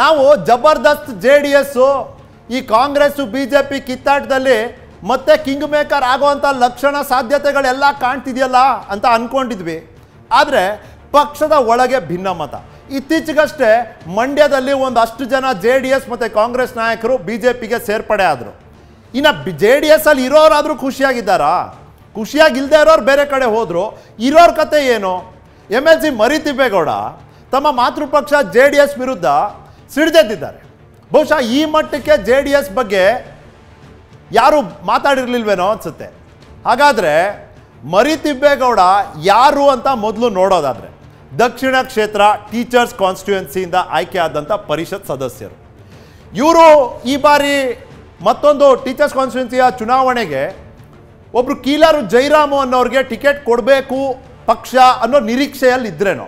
ನಾವು ಜಬರ್ದಸ್ತ್ J D S ಈ Congress B J P ಕಿತ್ತಾಟದಲ್ಲಿ ಮತ್ತೆ ಕಿಂಗ್ ಮೇಕರ್ ಆಗುವಂಥ ಲಕ್ಷಣ ಸಾಧ್ಯತೆಗಳೆಲ್ಲ ಕಾಣ್ತಿದೆಯಲ್ಲ ಅಂತ ಅಂದ್ಕೊಂಡಿದ್ವಿ ಆದರೆ ಪಕ್ಷದ ಒಳಗೆ ಭಿನ್ನ ಮತ ಇತ್ತೀಚೆಗಷ್ಟೇ ಮಂಡ್ಯದಲ್ಲಿ ಒಂದಷ್ಟು ಜನ ಜೆ ಡಿ ಎಸ್ ಮತ್ತು ಕಾಂಗ್ರೆಸ್ ನಾಯಕರು ಬಿ ಜೆ ಪಿಗೆ ಸೇರ್ಪಡೆ ಆದರು ಇನ್ನು ಜೆ ಡಿ ಎಸ್ಸಲ್ಲಿ ಇರೋರಾದರೂ ಖುಷಿಯಾಗಿದ್ದಾರಾ ಖುಷಿಯಾಗಿಲ್ಲದೆ ಇರೋರು ಬೇರೆ ಕಡೆ ಹೋದರು ಇರೋರ ಕತೆ ಏನು ಎಮ್ ಎಲ್ ಸಿ ಮರಿ ತಮ್ಮ ಮಾತೃಪಕ್ಷ ಜೆ ಡಿ ಎಸ್ ವಿರುದ್ಧ ಸಿಡಿದೆದ್ದಿದ್ದಾರೆ ಬಹುಶಃ ಈ ಮಟ್ಟಕ್ಕೆ ಜೆ ಡಿ ಎಸ್ ಬಗ್ಗೆ ಯಾರು ಮಾತಾಡಿರಲಿಲ್ವೇನೋ ಅನಿಸುತ್ತೆ ಹಾಗಾದರೆ ಮರಿ ಯಾರು ಅಂತ ಮೊದಲು ನೋಡೋದಾದರೆ ದಕ್ಷಿಣ ಕ್ಷೇತ್ರ ಟೀಚರ್ಸ್ ಆಯ್ಕೆ ಆದಂಥ ಪರಿಷತ್ ಸದಸ್ಯರು ಇವರು ಈ ಬಾರಿ ಮತ್ತೊಂದು ಟೀಚರ್ಸ್ ಕಾನ್ಸ್ಟಿಟ್ಯೂನ್ಸಿಯ ಚುನಾವಣೆಗೆ ಒಬ್ರು ಕೀಲಾರು ಜೈರಾಮು ಅನ್ನೋರಿಗೆ ಟಿಕೆಟ್ ಕೊಡಬೇಕು ಪಕ್ಷ ಅನ್ನೋ ನಿರೀಕ್ಷೆಯಲ್ಲಿ ಇದ್ರೇನೋ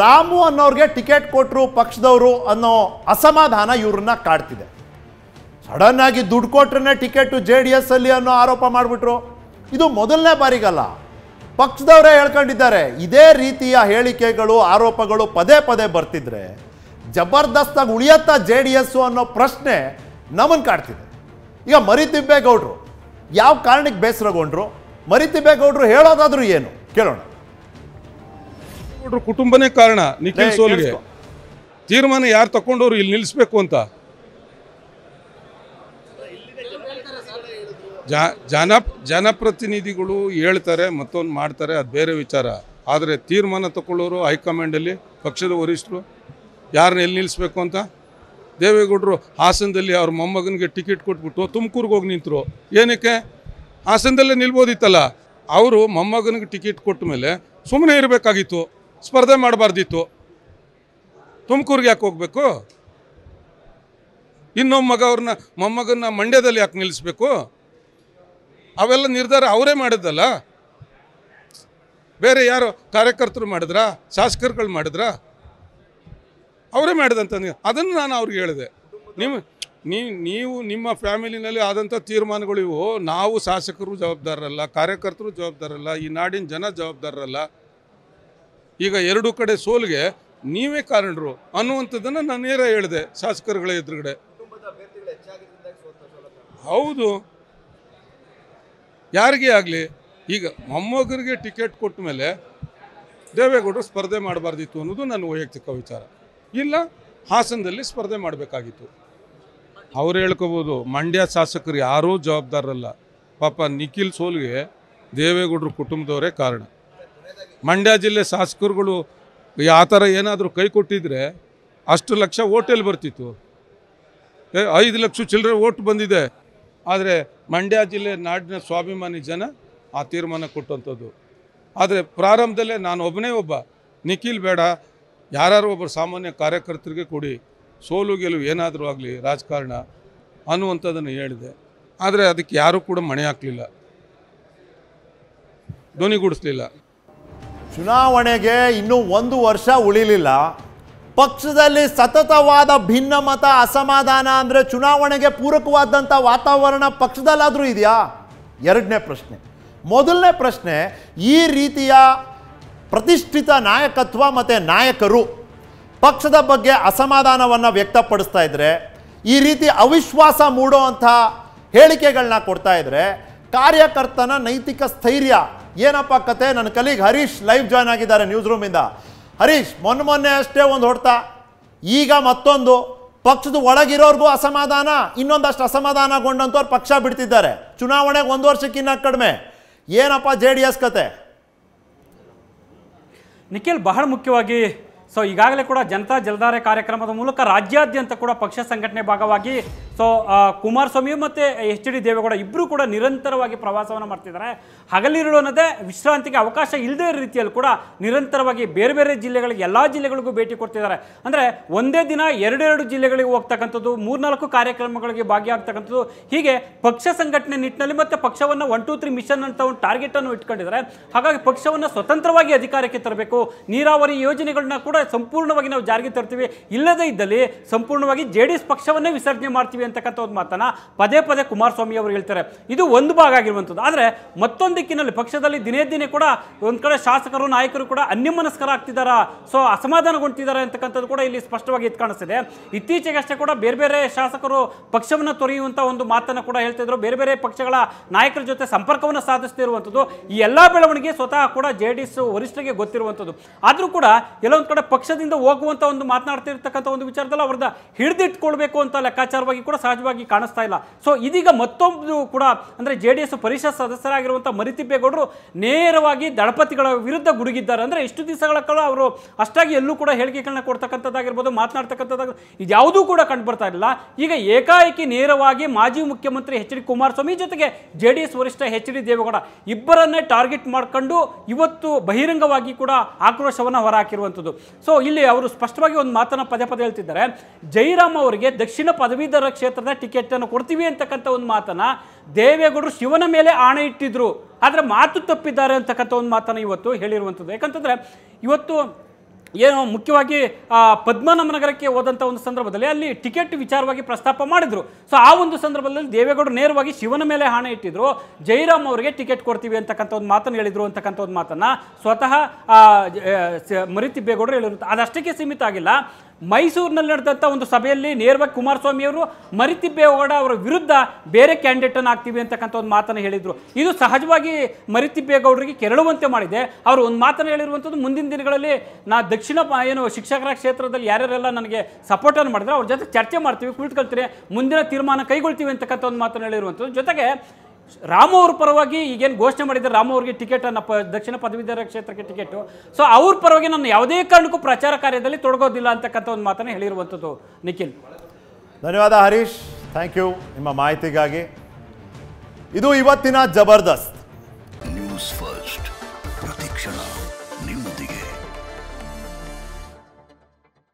ರಾಮು ಅನ್ನೋರಿಗೆ ಟಿಕೆಟ್ ಕೊಟ್ಟರು ಪಕ್ಷದವರು ಅನ್ನೋ ಅಸಮಾಧಾನ ಇವ್ರನ್ನ ಕಾಡ್ತಿದೆ ಸಡನ್ ಆಗಿ ದುಡ್ಡು ಕೊಟ್ರೇ ಟಿಕೆಟು ಜೆ ಡಿ ಎಸ್ ಅಲ್ಲಿ ಅನ್ನೋ ಆರೋಪ ಮಾಡಿಬಿಟ್ರು ಇದು ಮೊದಲನೇ ಬಾರಿಗಲ್ಲ ಪಕ್ಷದವರೇ ಹೇಳ್ಕೊಂಡಿದ್ದಾರೆ ಇದೇ ರೀತಿಯ ಹೇಳಿಕೆಗಳು ಆರೋಪಗಳು ಪದೇ ಪದೇ ಬರ್ತಿದ್ರೆ ಜಬರ್ದಸ್ತಾಗಿ ಉಳಿಯತ್ತ ಜೆ ಡಿ ಎಸ್ಸು ಅನ್ನೋ ಪ್ರಶ್ನೆ ನಮನ್ ಕಾಡ್ತಿದೆ ಈಗ ಮರಿತಿಬ್ಬೇಗೌಡರು ಯಾವ ಕಾರಣಕ್ಕೆ ಬೇಸರಗೊಂಡ್ರು ಮರಿತಿಬ್ಬೇಗೌಡರು ಹೇಳೋದಾದ್ರೂ ಏನು ಕೇಳೋಣ ಕುಟುಂಬನೇ ಕಾರಣ ನಿಖಿಲ್ ಸೋಲ್ಗೆ ತೀರ್ಮಾನ ಯಾರು ತಕೊಂಡವ್ರು ಇಲ್ಲಿ ನಿಲ್ಲಿಸ್ಬೇಕು ಅಂತ ಜನ ಜನಪ್ರತಿನಿಧಿಗಳು ಹೇಳ್ತಾರೆ ಮತ್ತೊಂದು ಮಾಡ್ತಾರೆ ಅದು ಬೇರೆ ವಿಚಾರ ಆದರೆ ತೀರ್ಮಾನ ತಗೊಳ್ಳೋರು ಹೈಕಮಾಂಡಲ್ಲಿ ಪಕ್ಷದ ವರಿಷ್ಠರು ಯಾರನ್ನ ಎಲ್ಲಿ ನಿಲ್ಲಿಸ್ಬೇಕು ಅಂತ ದೇವೇಗೌಡರು ಹಾಸನದಲ್ಲಿ ಅವ್ರ ಮೊಮ್ಮಗನಿಗೆ ಟಿಕೆಟ್ ಕೊಟ್ಬಿಟ್ಟು ತುಮಕೂರಿಗೆ ಹೋಗಿ ನಿಂತರು ಏನಕ್ಕೆ ಹಾಸನದಲ್ಲೇ ನಿಲ್ಬೋದಿತ್ತಲ್ಲ ಅವರು ಮೊಮ್ಮಗನಿಗೆ ಟಿಕೆಟ್ ಕೊಟ್ಟ ಮೇಲೆ ಸುಮ್ಮನೆ ಇರಬೇಕಾಗಿತ್ತು ಸ್ಪರ್ಧೆ ಮಾಡಬಾರ್ದಿತ್ತು ತುಮಕೂರಿಗೆ ಯಾಕೆ ಹೋಗಬೇಕು ಇನ್ನೊಮ್ಮ ಮಗ ಅವ್ರನ್ನ ಮೊಮ್ಮಗನ್ನ ಮಂಡ್ಯದಲ್ಲಿ ಯಾಕೆ ನಿಲ್ಲಿಸ್ಬೇಕು ಅವೆಲ್ಲ ನಿರ್ಧಾರ ಅವರೇ ಮಾಡಿದ್ದಲ್ಲ ಬೇರೆ ಯಾರು ಕಾರ್ಯಕರ್ತರು ಮಾಡಿದ್ರಾ ಶಾಸಕರುಗಳು ಮಾಡಿದ್ರಾ ಅವರೇ ಮಾಡಿದಂತ ಅದನ್ನು ನಾನು ಅವ್ರಿಗೆ ಹೇಳಿದೆ ನಿಮ್ಮ ನೀ ನೀವು ನಿಮ್ಮ ಫ್ಯಾಮಿಲಿನಲ್ಲಿ ಆದಂಥ ತೀರ್ಮಾನಗಳು ಇವು ನಾವು ಶಾಸಕರು ಜವಾಬ್ದಾರರಲ್ಲ ಕಾರ್ಯಕರ್ತರು ಜವಾಬ್ದಾರಲ್ಲ ಈ ನಾಡಿನ ಜನ ಜವಾಬ್ದಾರರಲ್ಲ ಈಗ ಎರಡು ಕಡೆ ಸೋಲಿಗೆ ನೀವೇ ಕಾರಣರು ಅನ್ನುವಂಥದ್ದನ್ನು ನಾನು ನೇರ ಹೇಳಿದೆ ಶಾಸಕರುಗಳ ಎದುರುಗಡೆ ಹೌದು ಯಾರಿಗೆ ಆಗಲಿ ಈಗ ಮೊಮ್ಮಗರಿಗೆ ಟಿಕೆಟ್ ಕೊಟ್ಟ ಮೇಲೆ ದೇವೇಗೌಡರು ಸ್ಪರ್ಧೆ ಮಾಡಬಾರ್ದಿತ್ತು ಅನ್ನೋದು ನನ್ನ ವೈಯಕ್ತಿಕ ವಿಚಾರ ಇಲ್ಲ ಹಾಸನದಲ್ಲಿ ಸ್ಪರ್ಧೆ ಮಾಡಬೇಕಾಗಿತ್ತು ಅವ್ರು ಹೇಳ್ಕೋಬೋದು ಮಂಡ್ಯ ಶಾಸಕರು ಯಾರೂ ಜವಾಬ್ದಾರರಲ್ಲ ಪಾಪ ನಿಖಿಲ್ ಸೋಲ್ಗೆ ದೇವೇಗೌಡರು ಕುಟುಂಬದವರೇ ಕಾರಣ ಮಂಡ್ಯ ಜಿಲ್ಲೆ ಶಾಸಕರುಗಳು ಆ ಥರ ಏನಾದರೂ ಕೈ ಕೊಟ್ಟಿದ್ರೆ ಅಷ್ಟು ಲಕ್ಷ ಓಟೆಲ್ಲಿ ಬರ್ತಿತ್ತು ಐದು ಲಕ್ಷ ಚಿಲ್ಲರೆ ಓಟ್ ಬಂದಿದೆ ಆದರೆ ಮಂಡ್ಯ ಜಿಲ್ಲೆ ನಾಡಿನ ಸ್ವಾಭಿಮಾನಿ ಜನ ಆ ತೀರ್ಮಾನ ಕೊಟ್ಟಂಥದ್ದು ಆದರೆ ಪ್ರಾರಂಭದಲ್ಲೇ ನಾನು ಒಬ್ಬನೇ ಒಬ್ಬ ನಿಖಿಲ್ ಬೇಡ ಯಾರು ಒಬ್ಬರು ಸಾಮಾನ್ಯ ಕಾರ್ಯಕರ್ತರಿಗೆ ಕೊಡಿ ಸೋಲು ಗೆಲುವು ಏನಾದರೂ ಆಗಲಿ ರಾಜಕಾರಣ ಅನ್ನುವಂಥದ್ದನ್ನು ಹೇಳಿದೆ ಆದರೆ ಅದಕ್ಕೆ ಯಾರೂ ಕೂಡ ಮಣೆ ಹಾಕಲಿಲ್ಲ ಧ್ವನಿಗೂಡಿಸ್ಲಿಲ್ಲ ಚುನಾವಣೆಗೆ ಇನ್ನೂ ಒಂದು ವರ್ಷ ಉಳಿಲಿಲ್ಲ ಪಕ್ಷದಲ್ಲಿ ಸತತವಾದ ಭಿನ್ನಮತ ಅಸಮಾಧಾನ ಅಂದರೆ ಚುನಾವಣೆಗೆ ಪೂರಕವಾದಂಥ ವಾತಾವರಣ ಪಕ್ಷದಲ್ಲಾದರೂ ಇದೆಯಾ ಎರಡನೇ ಪ್ರಶ್ನೆ ಮೊದಲನೇ ಪ್ರಶ್ನೆ ಈ ರೀತಿಯ ಪ್ರತಿಷ್ಠಿತ ನಾಯಕತ್ವ ಮತ್ತು ನಾಯಕರು ಪಕ್ಷದ ಬಗ್ಗೆ ಅಸಮಾಧಾನವನ್ನು ವ್ಯಕ್ತಪಡಿಸ್ತಾ ಇದ್ದರೆ ಈ ರೀತಿ ಅವಿಶ್ವಾಸ ಮೂಡೋ ಅಂಥ ಹೇಳಿಕೆಗಳನ್ನ ಕೊಡ್ತಾ ಇದ್ದರೆ ಕಾರ್ಯಕರ್ತನ ನೈತಿಕ ಸ್ಥೈರ್ಯ ಏನಪ್ಪ ಕತೆ ನನ್ನ ಕಲೀಗ್ ಹರೀಶ್ ಲೈವ್ ಜಾಯ್ನ್ ಆಗಿದ್ದಾರೆ ನ್ಯೂಸ್ ರೂಮಿಂದ ಹರೀಶ್ ಮೊನ್ನೆ ಮೊನ್ನೆ ಅಷ್ಟೇ ಒಂದು ಹೊಡ್ತ ಈಗ ಮತ್ತೊಂದು ಪಕ್ಷದ ಒಳಗಿರೋರ್ಗೂ ಅಸಮಾಧಾನ ಇನ್ನೊಂದಷ್ಟು ಅಸಮಾಧಾನಗೊಂಡಂತವ್ರು ಪಕ್ಷ ಬಿಡ್ತಿದ್ದಾರೆ ಚುನಾವಣೆಗೆ ಒಂದು ವರ್ಷಕ್ಕಿನ್ನ ಕಡಿಮೆ ಏನಪ್ಪ ಜೆ ಡಿ ಎಸ್ ಕತೆ ನಿಖಿಲ್ ಬಹಳ ಮುಖ್ಯವಾಗಿ ಸೊ ಈಗಾಗಲೇ ಕೂಡ ಜನತಾ ಜಲಧಾರೆ ಕಾರ್ಯಕ್ರಮದ ಮೂಲಕ ರಾಜ್ಯಾದ್ಯಂತ ಕೂಡ ಪಕ್ಷ ಸಂಘಟನೆ ಭಾಗವಾಗಿ ಸೊ ಕುಮಾರಸ್ವಾಮಿ ಮತ್ತು ಎಚ್ ಡಿ ದೇವೇಗೌಡ ಇಬ್ಬರು ಕೂಡ ನಿರಂತರವಾಗಿ ಪ್ರವಾಸವನ್ನು ಮಾಡ್ತಿದ್ದಾರೆ ಹಗಲಿರುಳು ಅನ್ನೋದೇ ವಿಶ್ರಾಂತಿಗೆ ಅವಕಾಶ ಇಲ್ಲದೇ ಇರೋ ರೀತಿಯಲ್ಲಿ ಕೂಡ ನಿರಂತರವಾಗಿ ಬೇರೆ ಬೇರೆ ಜಿಲ್ಲೆಗಳಿಗೆ ಎಲ್ಲ ಜಿಲ್ಲೆಗಳಿಗೂ ಭೇಟಿ ಕೊಡ್ತಿದ್ದಾರೆ ಅಂದರೆ ಒಂದೇ ದಿನ ಎರಡೆರಡು ಜಿಲ್ಲೆಗಳಿಗೆ ಹೋಗ್ತಕ್ಕಂಥದ್ದು ಮೂರ್ನಾಲ್ಕು ಕಾರ್ಯಕ್ರಮಗಳಿಗೆ ಭಾಗಿಯಾಗ್ತಕ್ಕಂಥದ್ದು ಹೀಗೆ ಪಕ್ಷ ಸಂಘಟನೆ ನಿಟ್ಟಿನಲ್ಲಿ ಮತ್ತು ಪಕ್ಷವನ್ನು ಒನ್ ಟು ತ್ರೀ ಮಿಷನ್ ಅಂತ ಒಂದು ಟಾರ್ಗೆಟನ್ನು ಇಟ್ಕೊಂಡಿದ್ದಾರೆ ಹಾಗಾಗಿ ಪಕ್ಷವನ್ನು ಸ್ವತಂತ್ರವಾಗಿ ಅಧಿಕಾರಕ್ಕೆ ತರಬೇಕು ನೀರಾವರಿ ಯೋಜನೆಗಳನ್ನ ಕೂಡ ಸಂಪೂರ್ಣವಾಗಿ ನಾವು ಜಾರಿಗೆ ತರ್ತೀವಿ ಇಲ್ಲದೇ ಇದ್ದಲ್ಲಿ ಸಂಪೂರ್ಣವಾಗಿ ಜೆ ಡಿ ಪಕ್ಷವನ್ನೇ ವಿಸರ್ಜನೆ ಮಾಡ್ತೀವಿ ಮಾಡ್ತೀವಿ ಅಂತಕ್ಕಂಥ ಒಂದು ಮಾತನ್ನು ಪದೇ ಪದೇ ಕುಮಾರಸ್ವಾಮಿ ಅವರು ಹೇಳ್ತಾರೆ ಇದು ಒಂದು ಭಾಗ ಆಗಿರುವಂಥದ್ದು ಆದರೆ ಮತ್ತೊಂದು ಪಕ್ಷದಲ್ಲಿ ದಿನೇ ದಿನೇ ಕೂಡ ಒಂದು ಕಡೆ ಶಾಸಕರು ನಾಯಕರು ಕೂಡ ಅನ್ಯಮನಸ್ಕರ ಆಗ್ತಿದ್ದಾರಾ ಸೊ ಅಸಮಾಧಾನಗೊಂಡಿದ್ದಾರೆ ಅಂತಕ್ಕಂಥದ್ದು ಕೂಡ ಇಲ್ಲಿ ಸ್ಪಷ್ಟವಾಗಿ ಇದು ಕಾಣಿಸ್ತಿದೆ ಇತ್ತೀಚೆಗಷ್ಟೇ ಕೂಡ ಬೇರೆ ಬೇರೆ ಶಾಸಕರು ಪಕ್ಷವನ್ನು ತೊರೆಯುವಂಥ ಒಂದು ಮಾತನ್ನು ಕೂಡ ಹೇಳ್ತಿದ್ರು ಬೇರೆ ಬೇರೆ ಪಕ್ಷಗಳ ನಾಯಕರ ಜೊತೆ ಸಂಪರ್ಕವನ್ನು ಸಾಧಿಸ್ತಿರುವಂಥದ್ದು ಈ ಎಲ್ಲ ಬೆಳವಣಿಗೆ ಸ್ವತಃ ಕೂಡ ಜೆ ಡಿ ಎಸ್ ವರಿಷ್ಠರಿಗೆ ಗೊತ್ತಿರುವಂಥದ್ದು ಆದರೂ ಕೂಡ ಕೆಲವೊಂದು ಕಡೆ ಪಕ್ಷದಿಂದ ಹೋಗುವಂಥ ಒಂದು ಮಾತನಾಡ್ತಿರ್ತಕ್ಕಂಥ ಒಂದು ವಿಚಾರದಲ್ಲಿ ಅವ್ರದ್ದು ಹಿಡಿದಿಟ್ಕೊಳ್ಬೇಕು ಅಂತ ಲೆಕ್ಕಾಚಾರವಾಗಿ ಕೂಡ ಕೂಡ ಸಹಜವಾಗಿ ಕಾಣಿಸ್ತಾ ಇಲ್ಲ ಸೊ ಇದೀಗ ಮತ್ತೊಂದು ಕೂಡ ಅಂದರೆ ಜೆ ಡಿ ಎಸ್ ಪರಿಷತ್ ಸದಸ್ಯರಾಗಿರುವಂಥ ಮರಿತಿಬ್ಬೇಗೌಡರು ನೇರವಾಗಿ ದಳಪತಿಗಳ ವಿರುದ್ಧ ಗುಡುಗಿದ್ದಾರೆ ಅಂದರೆ ಇಷ್ಟು ದಿವಸಗಳ ಕಾಲ ಅವರು ಅಷ್ಟಾಗಿ ಎಲ್ಲೂ ಕೂಡ ಹೇಳಿಕೆಗಳನ್ನ ಕೊಡ್ತಕ್ಕಂಥದ್ದಾಗಿರ್ಬೋದು ಮಾತನಾಡ್ತಕ್ಕಂಥದ್ದು ಇದ್ಯಾವುದೂ ಕೂಡ ಕಂಡು ಬರ್ತಾ ಇಲ್ಲ ಈಗ ಏಕಾಏಕಿ ನೇರವಾಗಿ ಮಾಜಿ ಮುಖ್ಯಮಂತ್ರಿ ಎಚ್ ಡಿ ಕುಮಾರಸ್ವಾಮಿ ಜೊತೆಗೆ ಜೆ ಡಿ ಎಸ್ ವರಿಷ್ಠ ಎಚ್ ಡಿ ದೇವೇಗೌಡ ಇಬ್ಬರನ್ನೇ ಟಾರ್ಗೆಟ್ ಮಾಡಿಕೊಂಡು ಇವತ್ತು ಬಹಿರಂಗವಾಗಿ ಕೂಡ ಆಕ್ರೋಶವನ್ನು ಹೊರಹಾಕಿರುವಂಥದ್ದು ಸೊ ಇಲ್ಲಿ ಅವರು ಸ್ಪಷ್ಟವಾಗಿ ಒಂದು ಮಾತನ್ನು ಪದೇ ಪದೇ ಹೇಳ್ತಿದ್ದಾರೆ ಜೈರಾಮ್ ಅವರಿಗೆ ದಕ್ಷಿಣ ಪದವೀಧರ ಕ್ಷೇತ್ರದ ಟಿಕೆಟನ್ನು ಕೊಡ್ತೀವಿ ಅಂತಕ್ಕಂಥ ಒಂದು ಮಾತನ್ನು ದೇವೇಗೌಡರು ಶಿವನ ಮೇಲೆ ಆಣೆ ಇಟ್ಟಿದ್ರು ಆದರೆ ಮಾತು ತಪ್ಪಿದ್ದಾರೆ ಅಂತಕ್ಕಂಥ ಒಂದು ಮಾತನ್ನು ಇವತ್ತು ಹೇಳಿರುವಂಥದ್ದು ಯಾಕಂತಂದರೆ ಇವತ್ತು ಏನು ಮುಖ್ಯವಾಗಿ ಪದ್ಮನಾಭನಗರಕ್ಕೆ ಹೋದಂಥ ಒಂದು ಸಂದರ್ಭದಲ್ಲಿ ಅಲ್ಲಿ ಟಿಕೆಟ್ ವಿಚಾರವಾಗಿ ಪ್ರಸ್ತಾಪ ಮಾಡಿದರು ಸೊ ಆ ಒಂದು ಸಂದರ್ಭದಲ್ಲಿ ದೇವೇಗೌಡರು ನೇರವಾಗಿ ಶಿವನ ಮೇಲೆ ಹಣ ಇಟ್ಟಿದ್ರು ಜೈರಾಮ್ ಅವರಿಗೆ ಟಿಕೆಟ್ ಕೊಡ್ತೀವಿ ಅಂತಕ್ಕಂಥ ಒಂದು ಮಾತನ್ನು ಹೇಳಿದರು ಅಂತಕ್ಕಂಥ ಒಂದು ಮಾತನ್ನು ಸ್ವತಃ ಮರಿತಿಬ್ಬೇಗೌಡರು ಹೇಳಿರುತ್ತೆ ಅದಷ್ಟಕ್ಕೆ ಸೀಮಿತ ಆಗಿಲ್ಲ ಮೈಸೂರಿನಲ್ಲಿ ನಡೆದಂಥ ಒಂದು ಸಭೆಯಲ್ಲಿ ನೇರವಾಗಿ ಕುಮಾರಸ್ವಾಮಿಯವರು ಮರಿತಿ ಬೇಗೌಡ ಅವರ ವಿರುದ್ಧ ಬೇರೆ ಕ್ಯಾಂಡಿಡೇಟನ್ನು ಹಾಕ್ತೀವಿ ಅಂತಕ್ಕಂಥ ಒಂದು ಮಾತನ್ನು ಹೇಳಿದರು ಇದು ಸಹಜವಾಗಿ ಮರಿತಿಬ್ಬೇಗೌಡರಿಗೆ ಕೆರಳುವಂತೆ ಮಾಡಿದೆ ಅವರು ಒಂದು ಮಾತನ್ನು ಹೇಳಿರುವಂಥದ್ದು ಮುಂದಿನ ದಿನಗಳಲ್ಲಿ ನಾ ದಕ್ಷಿಣ ಏನು ಶಿಕ್ಷಕರ ಕ್ಷೇತ್ರದಲ್ಲಿ ಯಾರ್ಯಾರೆಲ್ಲ ನನಗೆ ಸಪೋರ್ಟನ್ನು ಮಾಡಿದ್ರೆ ಅವ್ರ ಜೊತೆ ಚರ್ಚೆ ಮಾಡ್ತೀವಿ ಕುಳಿತುಕೊಳ್ತೀನಿ ಮುಂದಿನ ತೀರ್ಮಾನ ಕೈಗೊಳ್ತೀವಿ ಅಂತಕ್ಕಂಥ ಒಂದು ಮಾತನ್ನು ಹೇಳಿರುವಂಥದ್ದು ಜೊತೆಗೆ ರಾಮು ಅವ್ರ ಪರವಾಗಿ ಈಗೇನು ಘೋಷಣೆ ಮಾಡಿದ್ದಾರೆ ರಾಮು ಅವರಿಗೆ ಟಿಕೆಟ್ ಪ ದಕ್ಷಿಣ ಪದವೀಧರ ಕ್ಷೇತ್ರಕ್ಕೆ ಟಿಕೆಟು ಸೊ ಅವ್ರ ಪರವಾಗಿ ನಾನು ಯಾವುದೇ ಕಾರಣಕ್ಕೂ ಪ್ರಚಾರ ಕಾರ್ಯದಲ್ಲಿ ತೊಡಗೋದಿಲ್ಲ ಅಂತಕ್ಕಂಥ ಒಂದು ಮಾತನ್ನು ಹೇಳಿರುವಂಥದ್ದು ನಿಖಿಲ್ ಧನ್ಯವಾದ ಹರೀಶ್ ಥ್ಯಾಂಕ್ ಯು ನಿಮ್ಮ ಮಾಹಿತಿಗಾಗಿ ಇದು ಇವತ್ತಿನ ಜಬರ್ದಸ್ತ್